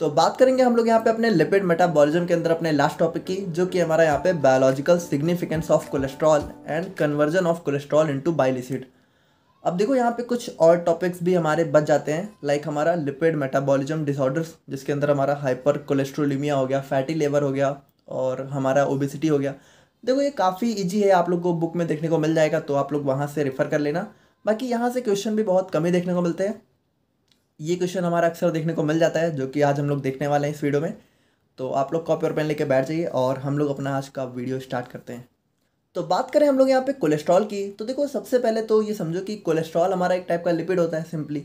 तो बात करेंगे हम लोग यहाँ पे अपने लिपिड मेटाबॉलिज्म के अंदर अपने लास्ट टॉपिक की जो कि हमारा यहाँ पे biological significance of cholesterol and conversion of cholesterol into bile acid अब देखो यहाँ पे कुछ और टॉपिक्स भी हमारे बच जाते हैं लाइक हमारा लिपिड मेटाबॉलिज्म डिसऑर्डर्स जिसके अंदर हमारा हाइपर कोलेस्ट्रोलिमिया हो गया फैटी लेवर हो गया और हमारा ओबिसिटी हो गया देखो ये काफ़ी ईजी है आप लोग को बुक में देखने को मिल जाएगा तो आप लोग वहाँ से रेफ़र कर लेना बाकी यहाँ से क्वेश्चन भी बहुत कम ही देखने को मिलते हैं ये क्वेश्चन हमारा अक्सर देखने को मिल जाता है जो कि आज हम लोग देखने वाले हैं इस वीडियो में तो आप लोग कॉपी और पेन लेके बैठ जाइए और हम लोग अपना आज का वीडियो स्टार्ट करते हैं तो बात करें हम लोग यहाँ पे कोलेस्ट्रॉल की तो देखो सबसे पहले तो ये समझो कि कोलेस्ट्रॉल हमारा एक टाइप का लिपिड होता है सिंपली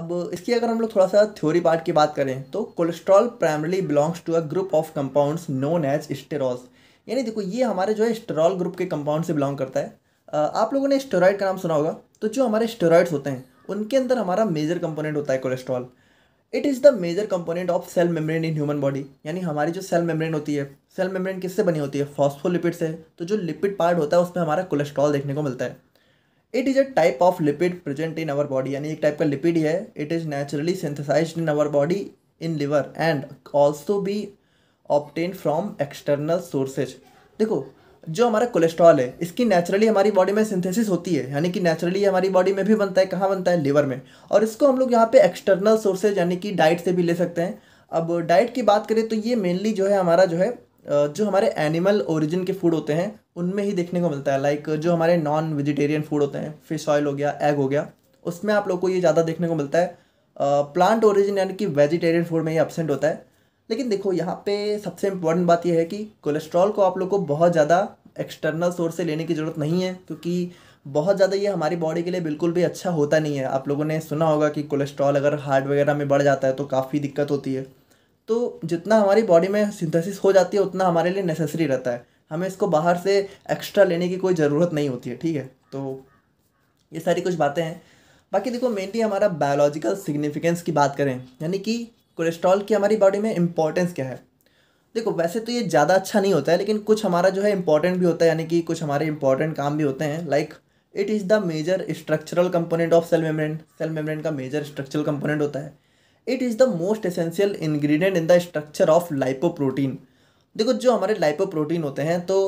अब इसकी अगर हम लोग थोड़ा सा थ्योरी पार्ट की बात करें तो cholesterol primarily belongs to a group of compounds known as sterols यानी देखो ये हमारे जो है स्टेरॉल ग्रुप के कंपाउंड से बिलोंग करता है आप लोगों ने स्टेरॉयड का नाम सुना होगा तो जो हमारे स्टेरॉयड्स होते हैं उनके अंदर हमारा मेजर कंपोनेंट होता है cholesterol it is the major component of cell membrane in human body यानी हमारी जो सेल मेम्ब्रेन होती है सेल मेम्ब्रेन किससे बनी होती है फॉस्फोलिपिड से तो जो लिपिड पार्ट होता है उसमें हमारा कोलेस्ट्रॉल देखने को मिलता है it is a type of lipid present in our body यानी एक टाइप का लिपिड है it is naturally synthesize in our body in liver and also be obtain from external sources देखो जो हमारा कोलेस्ट्रॉल है इसकी नेचुरली हमारी बॉडी में सिंथेसिस होती है यानी कि नेचुरली हमारी बॉडी में भी बनता है कहाँ बनता है लीवर में और इसको हम लोग यहाँ पे एक्सटर्नल सोर्सेज यानी कि डाइट से भी ले सकते हैं अब डाइट की बात करें तो ये मेनली जो है हमारा जो है जो हमारे एनिमल ओरिजिन के फूड होते हैं उनमें ही देखने को मिलता है लाइक जो हमारे नॉन वेजिटेरियन फूड होते हैं फिश ऑयल हो गया एग हो गया उसमें आप लोग को ये ज़्यादा देखने को मिलता है प्लांट ओरिजिन यानी कि वेजिटेरियन फूड में ये एबसेंट होता है लेकिन देखो यहाँ पे सबसे इम्पोर्टेंट बात यह है कि कोलेस्ट्रॉल को आप लोग को बहुत ज़्यादा एक्सटर्नल सोर्स से लेने की ज़रूरत नहीं है क्योंकि बहुत ज़्यादा ये हमारी बॉडी के लिए बिल्कुल भी अच्छा होता नहीं है आप लोगों ने सुना होगा कि कोलेस्ट्रॉल अगर हार्ट वगैरह में बढ़ जाता है तो काफ़ी दिक्कत होती है तो जितना हमारी बॉडी में सिंथेसिस हो जाती है उतना हमारे लिए नेसेसरी रहता है हमें इसको बाहर से एक्स्ट्रा लेने की कोई ज़रूरत नहीं होती है ठीक है तो ये सारी कुछ बातें हैं बाकी देखो मेनली हमारा बायोलॉजिकल सिग्निफिकेंस की बात करें यानी कि कोलेस्ट्रॉल की हमारी बॉडी में इंपॉर्टेंस क्या है देखो वैसे तो ये ज़्यादा अच्छा नहीं होता है लेकिन कुछ हमारा जो है इंपॉर्टेंट भी होता है यानी कि कुछ हमारे इंपॉर्टेंट काम भी होते हैं like it is the major structural component of cell membrane cell membrane का मेजर स्ट्रक्चरल कंपोनेंट होता है it is the most essential ingredient in the structure of lipoprotein देखो जो हमारे लाइपोप्रोटीन होते हैं तो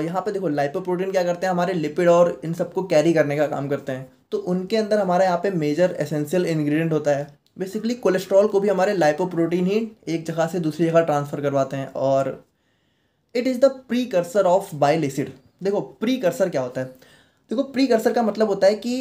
यहाँ पे देखो लाइपोप्रोटीन क्या करते हैं हमारे लिपिड और इन सबको कैरी करने का काम करते हैं तो उनके अंदर हमारे यहाँ पे मेजर एसेंशियल इंग्रेडिएंट होता है बेसिकली कोलेस्ट्रॉल को भी हमारे लाइपोप्रोटीन ही एक जगह से दूसरी जगह ट्रांसफ़र करवाते हैं और it is the precursor of bile acid देखो प्री कर्सर क्या होता है देखो प्री कर्सर का मतलब होता है कि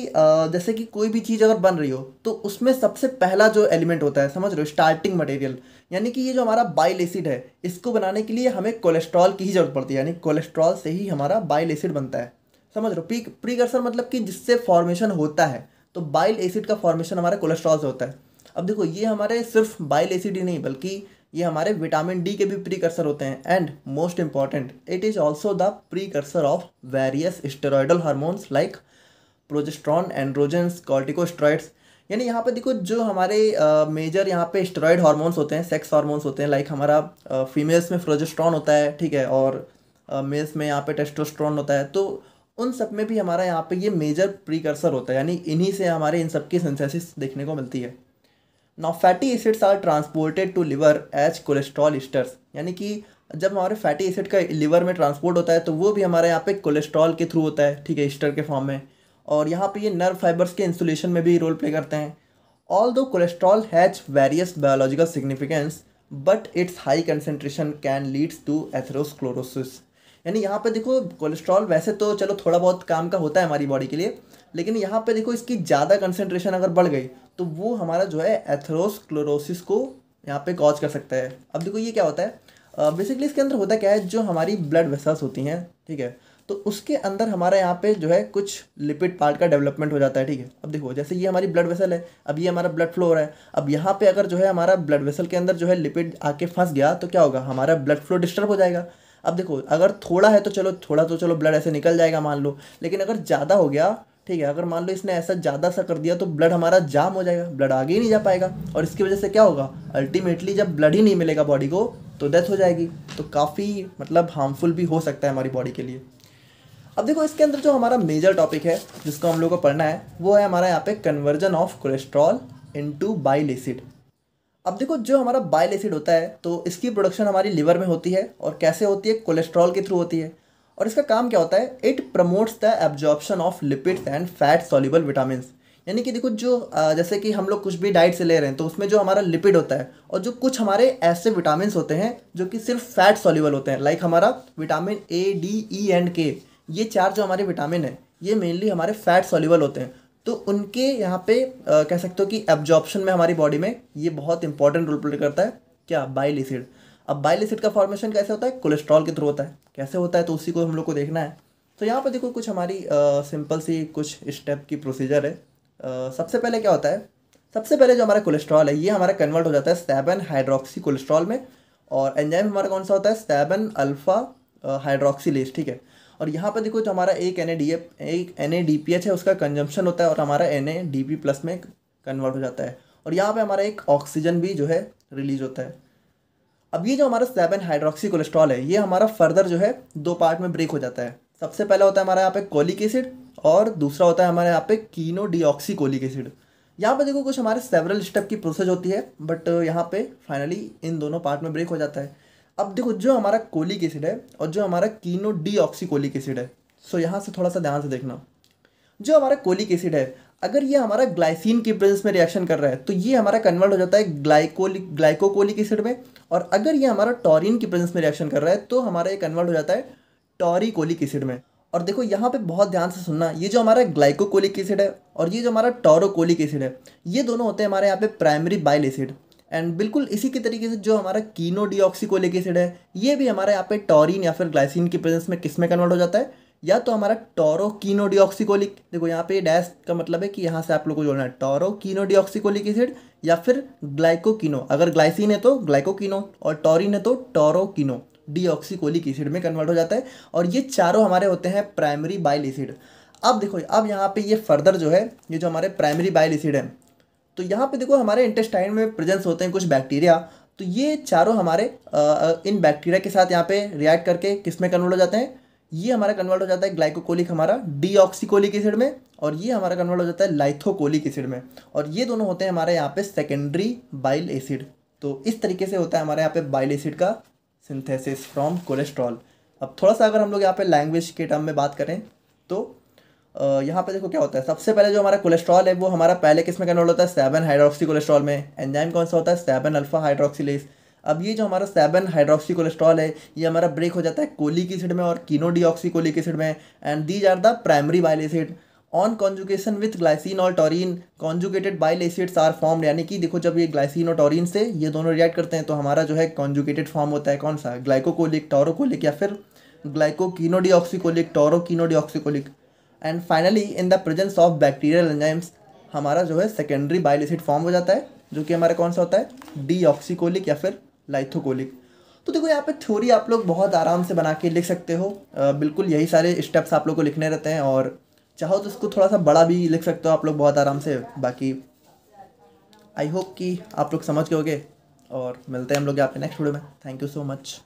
जैसे कि कोई भी चीज़ अगर बन रही हो तो उसमें सबसे पहला जो एलिमेंट होता है समझ रहे हो स्टार्टिंग मटेरियल यानी कि ये जो हमारा बाइल एसिड है इसको बनाने के लिए हमें कोलेस्ट्रॉल की ही ज़रूरत पड़ती है यानी कोलेस्ट्रॉल से ही हमारा बाइल एसिड बनता है समझ रहे हो प्री प्री कर्सर मतलब कि जिससे फॉर्मेशन होता है तो बाइल एसिड का फॉर्मेशन हमारा कोलेस्ट्रॉल से होता है अब देखो ये हमारे सिर्फ बाइल एसिड ही नहीं बल्कि ये हमारे विटामिन डी के भी प्रीकर्सर होते हैं and most important it is also the precursor of various steroidal hormones like progesterone androgens corticosteroids यानी यहाँ पे देखो जो हमारे मेजर यहाँ पे स्टेरॉयड हार्मोन्स होते हैं सेक्स हार्मोन्स होते हैं लाइक हमारा फीमेल्स में प्रोजेस्ट्रॉन होता है ठीक है और मेल्स में यहाँ पे टेस्टोस्ट्रॉन होता है तो उन सब में भी हमारा यहाँ पे ये मेजर प्रीकर्सर होता है यानी इन्हीं से हमारे इन सब की सेंसेसिस देखने को मिलती है now fatty acids are transported to liver as cholesterol esters यानी कि जब हमारे फैटी एसिड का लिवर में ट्रांसपोर्ट होता है तो वो भी हमारे यहाँ पे कोलेस्ट्रॉल के थ्रू होता है ठीक है स्टर के फॉर्म में और यहाँ पे ये नर्व फाइबर्स के इंसुलेशन में भी रोल प्ले करते हैं although cholesterol has various biological significance but its high concentration can leads to atherosclerosis यानी यहाँ पे देखो कोलेस्ट्रॉल वैसे तो चलो थोड़ा बहुत काम का होता है हमारी बॉडी के लिए लेकिन यहाँ पे देखो इसकी ज़्यादा कंसेंट्रेशन अगर बढ़ गई तो वो हमारा जो है एथरोसक्लोरोसिस को यहाँ पे कॉज कर सकता है अब देखो ये क्या होता है बेसिकली इसके अंदर होता क्या है जो हमारी ब्लड वेसल्स होती हैं ठीक है तो उसके अंदर हमारा यहाँ पे जो है कुछ लिपिड पार्ट का डेवलपमेंट हो जाता है ठीक है अब देखो जैसे ये हमारी ब्लड वेसल है अब ये हमारा ब्लड फ्लो हो रहा है अब यहाँ पे अगर जो है हमारा ब्लड वेसल के अंदर जो है लिपिड आके फंस गया तो क्या होगा हमारा ब्लड फ्लो डिस्टर्ब हो जाएगा अब देखो अगर थोड़ा है तो चलो थोड़ा तो चलो ब्लड ऐसे निकल जाएगा मान लो लेकिन अगर ज़्यादा हो गया ठीक है अगर मान लो इसने ऐसा ज़्यादा सा कर दिया तो ब्लड हमारा जाम हो जाएगा ब्लड आगे ही नहीं जा पाएगा और इसकी वजह से क्या होगा अल्टीमेटली जब ब्लड ही नहीं मिलेगा बॉडी को तो डेथ हो जाएगी तो काफ़ी मतलब हार्मफुल भी हो सकता है हमारी बॉडी के लिए अब देखो इसके अंदर जो हमारा मेजर टॉपिक है जिसको हम लोग को पढ़ना है वो है हमारा यहाँ पे conversion of cholesterol into bile acid अब देखो जो हमारा बाइल एसिड होता है तो इसकी प्रोडक्शन हमारी लिवर में होती है और कैसे होती है कोलेस्ट्रॉल के थ्रू होती है और इसका काम क्या होता है it promotes the absorption of lipids and fat soluble vitamin यानी कि देखो जो जैसे कि हम लोग कुछ भी डाइट से ले रहे हैं तो उसमें जो हमारा लिपिड होता है और जो कुछ हमारे ऐसे विटामिन होते हैं जो कि सिर्फ फैट सॉल्यूबल होते हैं लाइक हमारा vitamin A D E and K ये चार जो हमारे विटामिन हैं ये मेनली हमारे फैट सॉल्यूबल होते हैं तो उनके यहाँ पे आ, कह सकते हो कि एब्जॉर्प्शन में हमारी बॉडी में ये बहुत इंपॉर्टेंट रोल प्ले करता है क्या बाइल एसिड अब बाइल एसिड का फॉर्मेशन कैसे होता है कोलेस्ट्रॉल के थ्रू होता है कैसे होता है तो उसी को हम लोग को देखना है तो यहाँ पर देखो कुछ हमारी सिंपल सी कुछ स्टेप की प्रोसीजर है सबसे पहले क्या होता है सबसे पहले जो हमारा कोलेस्ट्रॉल है ये हमारा कन्वर्ट हो जाता है सेवन हाइड्रोक्सी कोलेस्ट्रॉल में और एंजाइम हमारा कौन सा होता है सेवन अल्फ़ा लेस ठीक है और यहाँ पर देखो जो हमारा एक एन एक एन है उसका कंजम्पशन होता है और हमारा एन प्लस में कन्वर्ट हो जाता है और यहाँ पर हमारा एक ऑक्सीजन भी जो है रिलीज होता है अब ये जो हमारा सेवन हाइड्रोक्सी कोलेस्ट्रॉल है ये हमारा फर्दर जो है दो पार्ट में ब्रेक हो जाता है सबसे पहला होता है हमारे यहाँ पे कोलिक एसिड और दूसरा होता है हमारे यहाँ पे कीनो डीऑक्सी कोलिक एसिड यहाँ पे देखो कुछ हमारे सेवरल स्टेप की प्रोसेस होती है बट यहाँ पे फाइनली इन दोनों पार्ट में ब्रेक हो जाता है अब देखो जो हमारा कोलिक एसिड है और जो हमारा कीनो ऑक्सी कोलिक एसिड है सो यहाँ से थोड़ा सा ध्यान से देखना जो हमारा कोलिक एसिड है अगर ये हमारा ग्लाइसिन की प्रेजेंस में रिएक्शन कर रहा है तो ये हमारा कन्वर्ट हो जाता है ग्लाइकोलिक ग्लाइकोकोलिक एसिड में और अगर ये हमारा टॉरिन की प्रेजेंस में रिएक्शन कर रहा है तो हमारा ये कन्वर्ट हो जाता है टॉरिकोलिक एसिड में और देखो यहाँ पे बहुत ध्यान से सुनना ये जो हमारा ग्लाइकोकोलिक एसिड है और ये जो हमारा टॉरोकोलिक एसिड है ये दोनों होते हैं हमारे यहाँ पे प्राइमरी बाइल एसिड एंड बिल्कुल इसी के तरीके से जो हमारा कीनो डिऑक्सीकोलिक एसिड है ये भी हमारे यहाँ पे टॉरिन या फिर ग्लाइसिन की प्रेजेंस में किस में कन्वर्ट हो जाता है या तो हमारा कीनोडियोक्सिकोलिक देखो यहाँ पे डैश का मतलब है कि यहाँ से आप लोग को जोड़ना है कीनोडियोक्सिकोलिक एसिड या फिर ग्लाइकोकिनो अगर ग्लाइसिन है तो ग्लाइकोकिनो और टोरिन है तो टोरोकिनो डीऑक्सिकोलिक एसिड में कन्वर्ट हो जाता है और ये चारों हमारे होते हैं प्राइमरी बाइल एसिड अब देखो अब यहाँ पे ये फर्दर जो है ये जो हमारे प्राइमरी बाइल एसिड है तो यहाँ पे देखो हमारे इंटेस्टाइन में प्रेजेंस होते हैं कुछ बैक्टीरिया तो ये चारों हमारे आ, इन बैक्टीरिया के साथ यहाँ पे रिएक्ट करके किस में कन्वर्ट हो जाते हैं ये हमारा कन्वर्ट हो जाता है ग्लाइकोकोलिक हमारा डीऑक्सीकोलिक एसिड में और ये हमारा कन्वर्ट हो जाता है लाइथोकोलिक एसिड में और ये दोनों होते हैं हमारे यहाँ पे सेकेंडरी बाइल एसिड तो इस तरीके से होता है हमारे यहाँ पे बाइल एसिड का सिंथेसिस फ्रॉम कोलेस्ट्रॉल अब थोड़ा सा अगर हम लोग यहाँ पे लैंग्वेज के टर्म में बात करें तो यहाँ पे देखो क्या होता है सबसे पहले जो हमारा कोलेस्ट्रॉल है वो हमारा पहले किस में कन्वर्ट होता है सेवन हाइड्रोक्सी कोलेस्ट्रॉल में एंजाइम कौन सा होता है सेवन अल्फा हाइड्रोक्सीलेस अब ये जो हमारा सेवन हाइड्रोक्सी कोलेस्ट्रॉल है ये हमारा ब्रेक हो जाता है कोलिक एसिड में और कीनोडीऑक्सी कोलिक एसिड में and these are the primary bile acid on conjugation with glycine और taurine conjugated bile acids are form यानी कि देखो जब ये ग्लाइसिन और टॉरिन से ये दोनों रिएक्ट करते हैं तो हमारा जो है कॉन्जुकेटेड फॉर्म होता है कौन सा ग्लाइकोकोलिक टोरोकोलिक या फिर glycochenodeoxycholic taurochenodeoxycholic and finally in the presence of bacterial enzymes हमारा जो है सेकेंडरी बाइल एसिड फॉर्म हो जाता है जो कि हमारा कौन सा होता है डी या फिर लाइथोकोलिक तो देखो यहाँ पे थ्योरी आप लोग बहुत आराम से बना के लिख सकते हो बिल्कुल यही सारे स्टेप्स आप लोग को लिखने रहते हैं और चाहो तो इसको थोड़ा सा बड़ा भी लिख सकते हो आप लोग बहुत आराम से बाकी आई होप कि आप लोग समझ गए और मिलते हैं हम लोग यहाँ पे नेक्स्ट वीडियो में थैंक यू सो मच